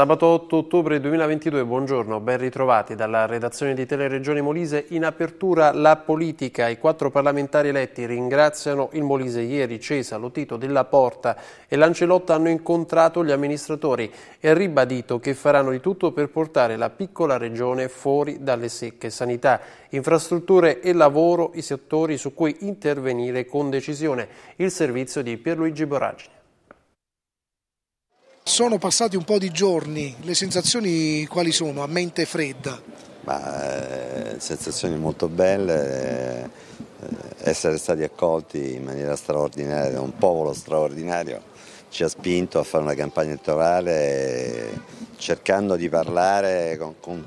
Sabato 8 ottobre 2022, buongiorno, ben ritrovati dalla redazione di Teleregione Molise. In apertura la politica, i quattro parlamentari eletti ringraziano il Molise ieri, Cesa, Lotito, Della Porta e Lancelotta hanno incontrato gli amministratori e ribadito che faranno di tutto per portare la piccola regione fuori dalle secche sanità, infrastrutture e lavoro, i settori su cui intervenire con decisione. Il servizio di Pierluigi Boragini. Sono passati un po' di giorni, le sensazioni quali sono a mente fredda? Ma, eh, sensazioni molto belle, eh, essere stati accolti in maniera straordinaria da un popolo straordinario ci ha spinto a fare una campagna elettorale eh, cercando di parlare con, con,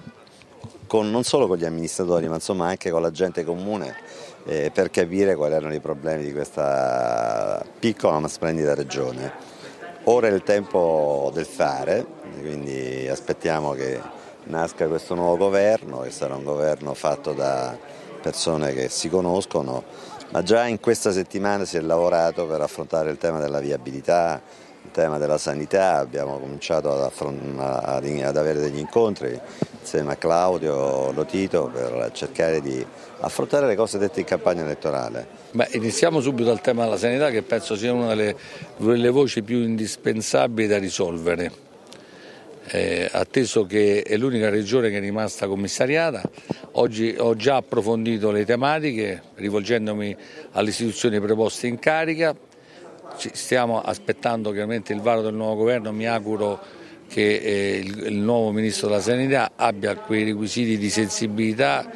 con, non solo con gli amministratori ma insomma anche con la gente comune eh, per capire quali erano i problemi di questa piccola ma splendida regione. Ora è il tempo del fare, quindi aspettiamo che nasca questo nuovo governo, che sarà un governo fatto da persone che si conoscono, ma già in questa settimana si è lavorato per affrontare il tema della viabilità, tema della sanità, abbiamo cominciato ad, ad avere degli incontri insieme a Claudio Lotito per cercare di affrontare le cose dette in campagna elettorale. Beh, iniziamo subito dal tema della sanità che penso sia una delle, delle voci più indispensabili da risolvere, eh, atteso che è l'unica regione che è rimasta commissariata. Oggi ho già approfondito le tematiche rivolgendomi alle istituzioni preposte in carica stiamo aspettando chiaramente il varo del nuovo governo, mi auguro che eh, il, il, nuovo Ministro della Sanità abbia quei requisiti di sensibilità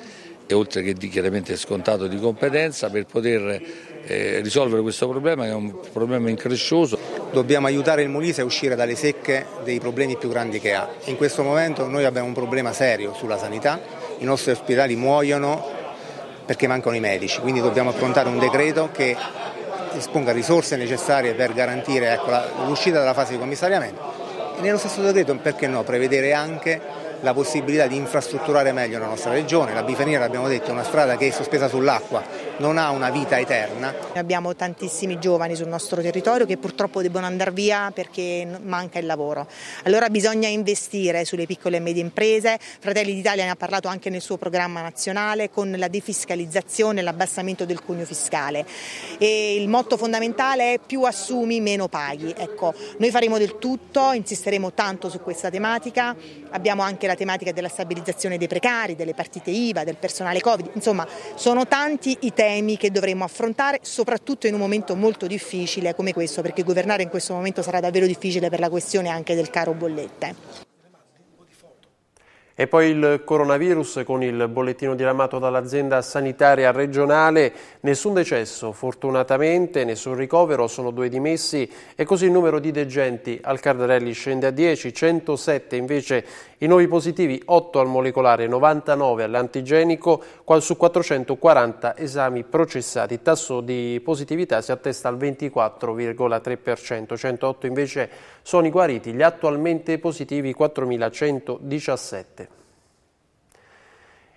e oltre che di, chiaramente scontato di competenza per poter eh, risolvere questo problema che è un problema increscioso. Dobbiamo aiutare il Molise a uscire dalle secche dei problemi più grandi che ha. In questo momento noi abbiamo un problema serio sulla sanità, i nostri ospedali muoiono perché mancano i medici, quindi dobbiamo affrontare un decreto che disponga risorse necessarie per garantire ecco, l'uscita dalla fase di commissariamento e nello stesso decreto perché no prevedere anche la possibilità di infrastrutturare meglio la nostra regione. La Bifaniera, l'abbiamo detto, è una strada che è sospesa sull'acqua, non ha una vita eterna. Abbiamo tantissimi giovani sul nostro territorio che purtroppo devono andare via perché manca il lavoro. Allora bisogna investire sulle piccole e medie imprese. Fratelli d'Italia ne ha parlato anche nel suo programma nazionale con la defiscalizzazione e l'abbassamento del cuneo fiscale. E il motto fondamentale è più assumi, meno paghi. Ecco, noi faremo del tutto, insisteremo tanto su questa tematica. Abbiamo anche anche la tematica della stabilizzazione dei precari, delle partite IVA, del personale Covid, insomma sono tanti i temi che dovremo affrontare soprattutto in un momento molto difficile come questo perché governare in questo momento sarà davvero difficile per la questione anche del caro bollette. E poi il coronavirus con il bollettino diramato dall'azienda sanitaria regionale, nessun decesso fortunatamente, nessun ricovero, sono due dimessi e così il numero di degenti al Cardarelli scende a 10, 107 invece i nuovi positivi, 8 al molecolare, 99 all'antigenico, qual su 440 esami processati, il tasso di positività si attesta al 24,3%, 108 invece sono i guariti gli attualmente positivi 4.117.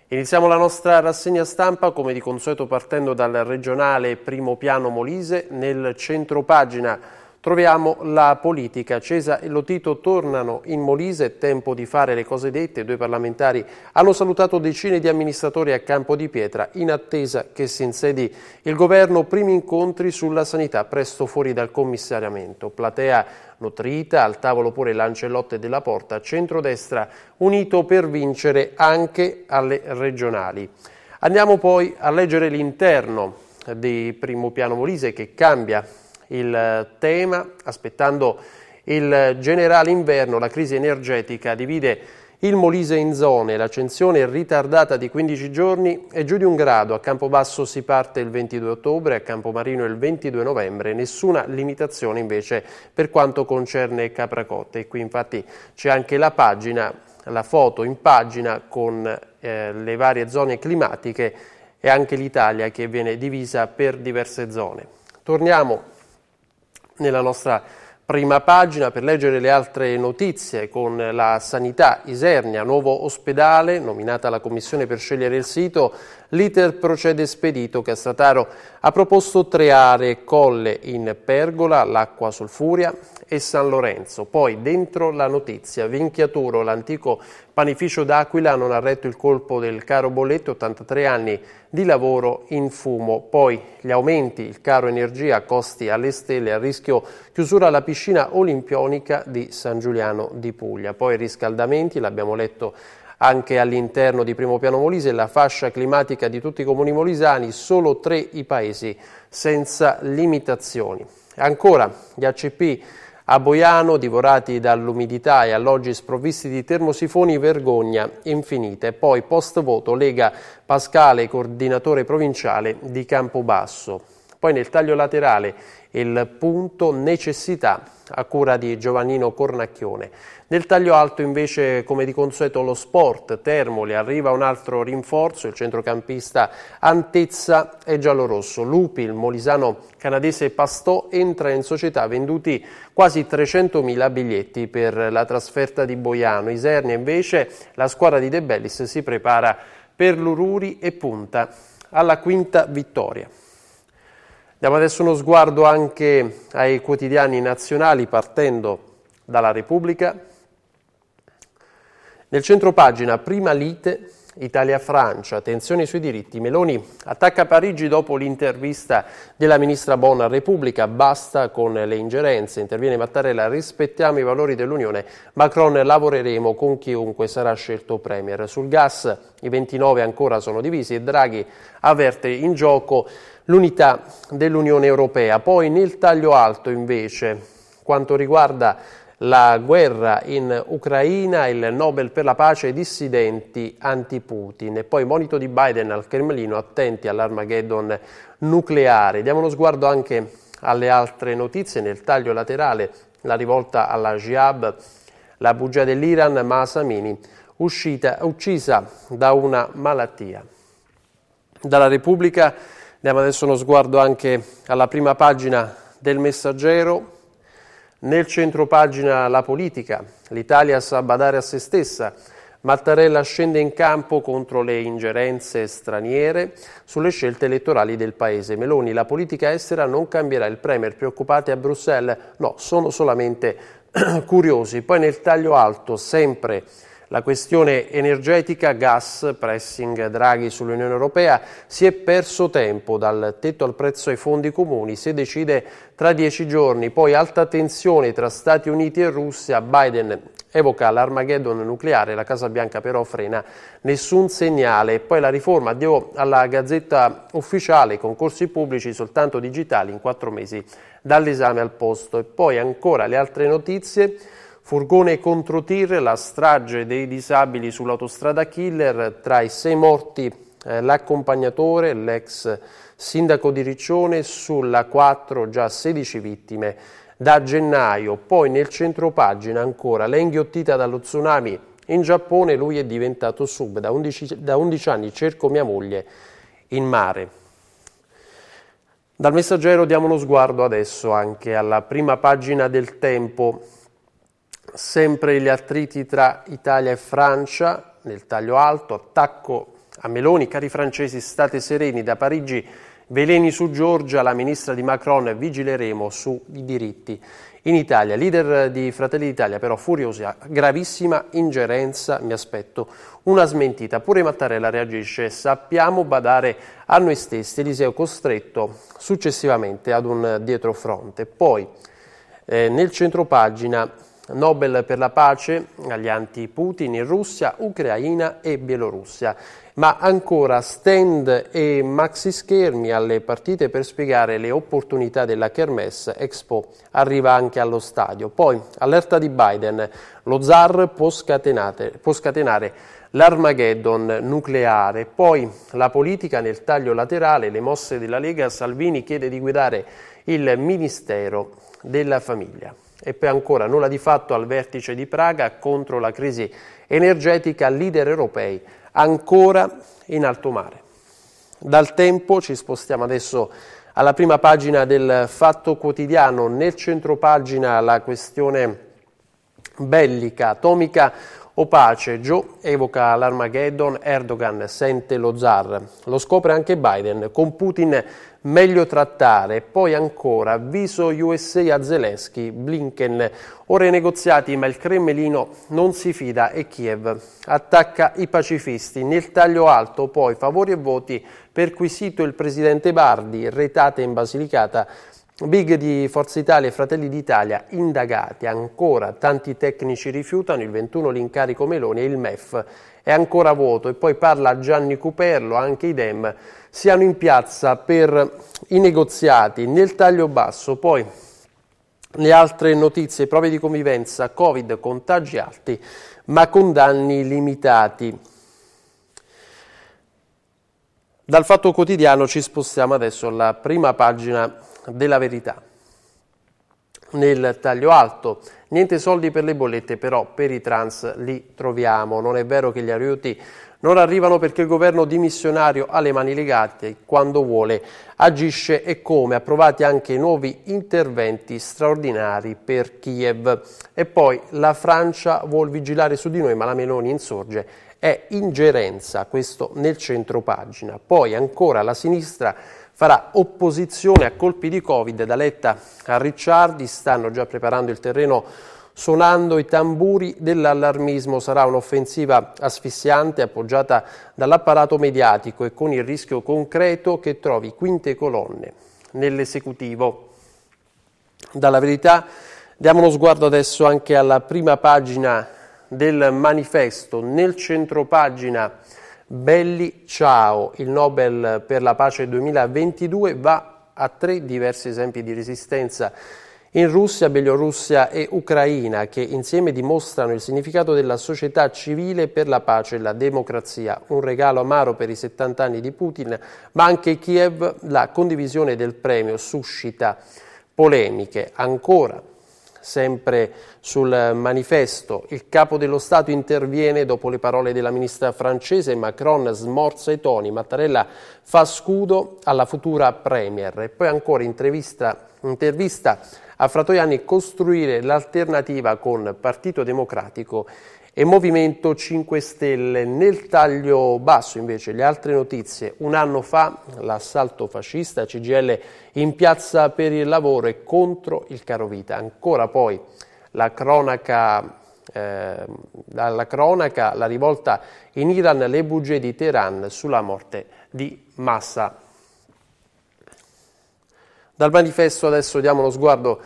Iniziamo la nostra rassegna stampa come di consueto partendo dal regionale primo piano Molise nel centro pagina Troviamo la politica. Cesa e Lotito tornano in Molise, tempo di fare le cose dette. Due parlamentari hanno salutato decine di amministratori a Campo di Pietra in attesa che si insedi il governo. Primi incontri sulla sanità, presto fuori dal commissariamento. Platea nutrita, al tavolo pure Lancellotte della Porta, centrodestra unito per vincere anche alle regionali. Andiamo poi a leggere l'interno di Primo Piano Molise che cambia il eh, tema, aspettando il eh, generale inverno, la crisi energetica divide il Molise in zone, l'accensione è ritardata di 15 giorni e giù di un grado. A Campobasso si parte il 22 ottobre, a Campomarino il 22 novembre. Nessuna limitazione invece per quanto concerne Capracotte. E qui infatti c'è anche la pagina, la foto in pagina con eh, le varie zone climatiche e anche l'Italia che viene divisa per diverse zone. Torniamo nella nostra prima pagina per leggere le altre notizie con la sanità Isernia, nuovo ospedale, nominata la commissione per scegliere il sito, l'iter procede spedito, Castrataro ha proposto tre aree, Colle in Pergola, l'Acqua Solfuria e San Lorenzo, poi dentro la notizia, Vinchiaturo, l'antico Panificio d'Aquila non ha retto il colpo del caro bolletto, 83 anni di lavoro in fumo. Poi gli aumenti, il caro energia, costi alle stelle, a rischio chiusura alla piscina olimpionica di San Giuliano di Puglia. Poi riscaldamenti, l'abbiamo letto anche all'interno di Primo Piano Molise, la fascia climatica di tutti i comuni molisani, solo tre i paesi senza limitazioni. Ancora gli ACP a Boiano, divorati dall'umidità e alloggi sprovvisti di termosifoni, vergogna infinite. Poi, post voto, Lega Pascale, coordinatore provinciale di Campobasso. Poi nel taglio laterale il punto necessità a cura di Giovannino Cornacchione. Nel taglio alto invece come di consueto lo sport Termoli arriva un altro rinforzo, il centrocampista Antezza e giallorosso. Lupi, il molisano canadese Pastò entra in società venduti quasi 300.000 biglietti per la trasferta di Boiano. Isernia invece la squadra di De Bellis si prepara per l'Ururi e punta alla quinta vittoria. Diamo adesso uno sguardo anche ai quotidiani nazionali partendo dalla Repubblica. Nel centro pagina, prima lite, Italia-Francia, tensioni sui diritti. Meloni attacca Parigi dopo l'intervista della ministra Bona Repubblica, basta con le ingerenze, interviene Mattarella, rispettiamo i valori dell'Unione, Macron lavoreremo con chiunque sarà scelto Premier. Sul gas i 29 ancora sono divisi e Draghi avverte in gioco l'unità dell'Unione Europea. Poi nel taglio alto invece, quanto riguarda la guerra in Ucraina, il Nobel per la pace ai dissidenti anti-Putin e poi monito di Biden al Cremlino attenti all'Armageddon nucleare. Diamo uno sguardo anche alle altre notizie nel taglio laterale, la rivolta alla Jihad, la bugia dell'Iran, ma Samini uscita, uccisa da una malattia. Dalla Repubblica diamo adesso uno sguardo anche alla prima pagina del Messaggero, nel centro pagina la politica, l'Italia sa badare a se stessa, Mattarella scende in campo contro le ingerenze straniere sulle scelte elettorali del paese. Meloni, la politica estera non cambierà, il Premier preoccupati a Bruxelles, no, sono solamente curiosi. Poi nel taglio alto, sempre la questione energetica, gas, pressing Draghi sull'Unione Europea, si è perso tempo dal tetto al prezzo ai fondi comuni, si decide tra dieci giorni, poi alta tensione tra Stati Uniti e Russia, Biden evoca l'Armageddon nucleare, la Casa Bianca però frena nessun segnale. Poi la riforma addio alla Gazzetta Ufficiale, concorsi pubblici soltanto digitali in quattro mesi dall'esame al posto. E poi ancora le altre notizie. Furgone contro tir, la strage dei disabili sull'autostrada killer, tra i sei morti eh, l'accompagnatore, l'ex sindaco di Riccione, sulla 4 già 16 vittime da gennaio. Poi nel centro pagina ancora la inghiottita dallo tsunami in Giappone, lui è diventato sub, da 11, da 11 anni cerco mia moglie in mare. Dal messaggero diamo uno sguardo adesso anche alla prima pagina del tempo sempre gli attriti tra Italia e Francia nel taglio alto, attacco a Meloni, cari francesi state sereni, da Parigi veleni su Giorgia, la ministra di Macron, vigileremo sui diritti in Italia. Leader di Fratelli d'Italia però furiosa, gravissima ingerenza, mi aspetto una smentita. Pure Mattarella reagisce, sappiamo badare a noi stessi, Eliseo costretto successivamente ad un dietrofronte. Poi eh, nel centropagina Nobel per la pace agli anti-Putin in Russia, Ucraina e Bielorussia. Ma ancora stand e maxi schermi alle partite per spiegare le opportunità della Kermesse Expo arriva anche allo stadio. Poi allerta di Biden, lo zar può, può scatenare l'Armageddon nucleare. Poi la politica nel taglio laterale, le mosse della Lega, Salvini chiede di guidare il Ministero della Famiglia. E poi ancora nulla di fatto al vertice di Praga contro la crisi energetica, leader europei ancora in alto mare. Dal tempo ci spostiamo adesso alla prima pagina del Fatto Quotidiano, nel centro pagina la questione bellica atomica, pace, Joe evoca l'Armageddon, Erdogan sente lo zar, lo scopre anche Biden, con Putin meglio trattare, poi ancora viso USA a Zelensky, Blinken, ora i negoziati ma il Cremlino non si fida e Kiev attacca i pacifisti, nel taglio alto poi favori e voti perquisito il presidente Bardi, retate in Basilicata Big di Forza Italia e Fratelli d'Italia indagati ancora, tanti tecnici rifiutano, il 21 l'incarico Meloni e il MEF è ancora vuoto e poi parla Gianni Cuperlo, anche i Dem, siano in piazza per i negoziati nel taglio basso, poi le altre notizie, prove di convivenza, Covid, contagi alti ma con danni limitati. Dal Fatto Quotidiano ci spostiamo adesso alla prima pagina della verità. Nel taglio alto, niente soldi per le bollette, però per i trans li troviamo. Non è vero che gli aiuti non arrivano perché il governo dimissionario ha le mani legate quando vuole, agisce e come, approvati anche nuovi interventi straordinari per Kiev. E poi la Francia vuol vigilare su di noi, ma la Meloni insorge è ingerenza, questo nel centro pagina. Poi ancora la sinistra farà opposizione a colpi di Covid, da Letta a Ricciardi, stanno già preparando il terreno suonando i tamburi dell'allarmismo. Sarà un'offensiva asfissiante appoggiata dall'apparato mediatico e con il rischio concreto che trovi quinte colonne nell'esecutivo. Dalla verità diamo uno sguardo adesso anche alla prima pagina del manifesto nel centropagina Belli Ciao, il Nobel per la pace 2022 va a tre diversi esempi di resistenza in Russia, Bielorussia e Ucraina che insieme dimostrano il significato della società civile per la pace e la democrazia. Un regalo amaro per i 70 anni di Putin, ma anche Kiev la condivisione del premio suscita polemiche. Ancora Sempre sul manifesto, il capo dello Stato interviene dopo le parole della ministra francese, Macron smorza i toni, Mattarella fa scudo alla futura Premier. E poi ancora intervista, intervista a Fratoiani costruire l'alternativa con Partito Democratico e Movimento 5 Stelle. Nel taglio basso invece le altre notizie. Un anno fa l'assalto fascista CGL in piazza per il lavoro e contro il caro vita. Ancora poi la cronaca eh, dalla cronaca la rivolta in Iran, le bugie di Teheran sulla morte di Massa. Dal manifesto adesso diamo lo sguardo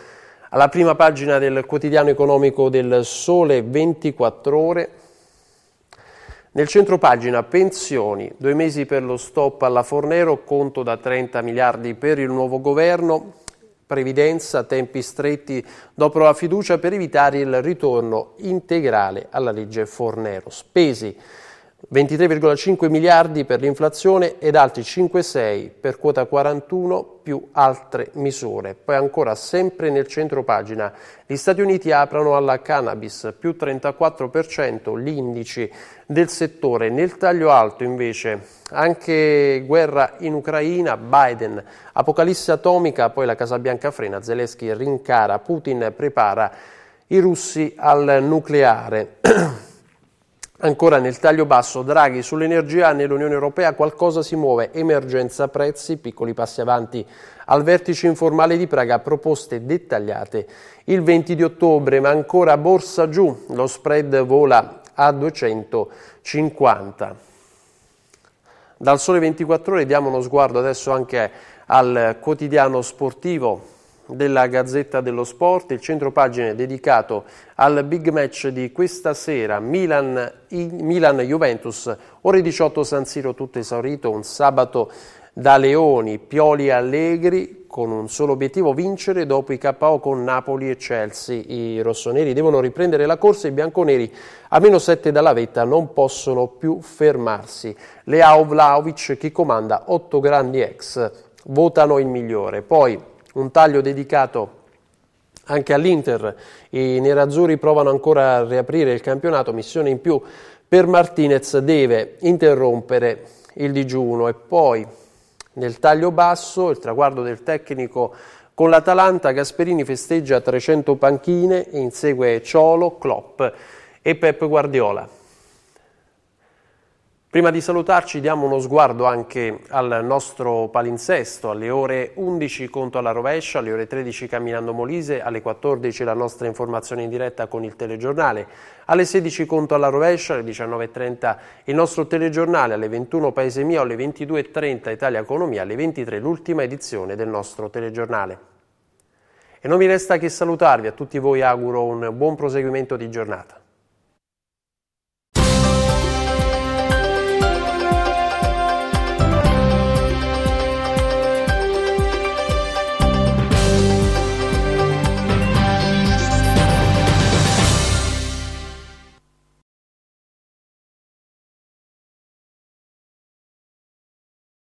alla prima pagina del quotidiano economico del Sole 24 ore. Nel centro pagina pensioni, due mesi per lo stop alla Fornero, conto da 30 miliardi per il nuovo governo, previdenza, tempi stretti dopo la fiducia per evitare il ritorno integrale alla legge Fornero. Spesi 23,5 miliardi per l'inflazione ed altri 5,6 per quota 41 più altre misure. Poi ancora sempre nel centro pagina, gli Stati Uniti aprono alla cannabis più 34% l'indice del settore. Nel taglio alto invece anche guerra in Ucraina, Biden, apocalisse atomica, poi la Casa Bianca frena, Zelensky rincara, Putin prepara i russi al nucleare. Ancora nel taglio basso, Draghi, sull'energia nell'Unione Europea qualcosa si muove, emergenza prezzi, piccoli passi avanti al vertice informale di Praga, proposte dettagliate il 20 di ottobre, ma ancora borsa giù, lo spread vola a 250. Dal sole 24 ore diamo uno sguardo adesso anche al quotidiano sportivo della Gazzetta dello Sport, il centro pagine dedicato al big match di questa sera Milan-Juventus, Milan ore 18 San Siro tutto esaurito, un sabato da Leoni, Pioli Allegri con un solo obiettivo vincere dopo i KO con Napoli e Chelsea. I rossoneri devono riprendere la corsa, i bianconeri a meno 7 dalla vetta non possono più fermarsi. Leao Vlaovic, che comanda 8 grandi ex, votano il migliore. Poi un taglio dedicato anche all'Inter. I nerazzurri provano ancora a riaprire il campionato, missione in più per Martinez deve interrompere il digiuno e poi nel taglio basso il traguardo del tecnico con l'Atalanta Gasperini festeggia 300 panchine e insegue Ciolo, Klopp e Pep Guardiola. Prima di salutarci diamo uno sguardo anche al nostro palinsesto, alle ore 11 conto alla rovescia, alle ore 13 camminando Molise, alle 14 la nostra informazione in diretta con il telegiornale, alle 16 conto alla rovescia, alle 19.30 il nostro telegiornale, alle 21 Paese Mio, alle 22.30 Italia Economia, alle 23 l'ultima edizione del nostro telegiornale. E non mi resta che salutarvi, a tutti voi auguro un buon proseguimento di giornata.